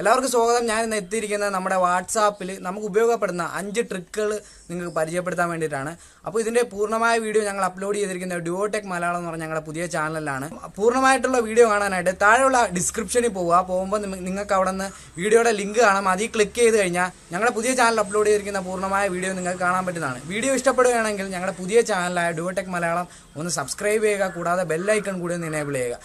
എല്ലാവർക്കും സ്വാഗതം ഞാൻ ഇന്ന് എത്തിയിരിക്കുന്നത് നമ്മുടെ വാട്സാപ്പിൽ നമുക്ക് ഉപയോഗപ്പെടുന്ന അഞ്ച് ട്രിക്കുകൾ നിങ്ങൾക്ക് പരിചയപ്പെടുത്താൻ വേണ്ടിയിട്ടാണ് അപ്പോൾ ഇതിൻ്റെ പൂർണ്ണമായ വീഡിയോ ഞങ്ങൾ അപ്ലോഡ് ചെയ്തിരിക്കുന്നത് ഡ്യൂയോടെക് മലയാളം എന്ന് പറഞ്ഞ ഞങ്ങളുടെ പുതിയ ചാനലിലാണ് പൂർണ്ണമായിട്ടുള്ള വീഡിയോ കാണാനായിട്ട് താഴെയുള്ള ഡിസ്ക്രിപ്ഷനിൽ പോവുക പോകുമ്പോൾ നിങ്ങൾക്ക് അവിടെ നിന്ന് വീഡിയോയുടെ ലിങ്ക് കാണാം അതിൽ ക്ലിക്ക് ചെയ്ത് കഴിഞ്ഞാൽ ഞങ്ങളുടെ പുതിയ ചാനൽ അപ്ലോഡ് ചെയ്തിരിക്കുന്ന പൂർണ്ണമായ വീഡിയോ നിങ്ങൾക്ക് കാണാൻ പറ്റുന്നതാണ് വീഡിയോ ഇഷ്ടപ്പെടുകയാണെങ്കിൽ ഞങ്ങളുടെ പുതിയ ചാനലായ ഡ്യൂയോടെക് മലയാളം ഒന്ന് സബ്സ്ക്രൈബ് ചെയ്യുക കൂടാതെ ബെല്ലൈക്കൺ കൂടി ഒന്ന് എനേബിൾ ചെയ്യുക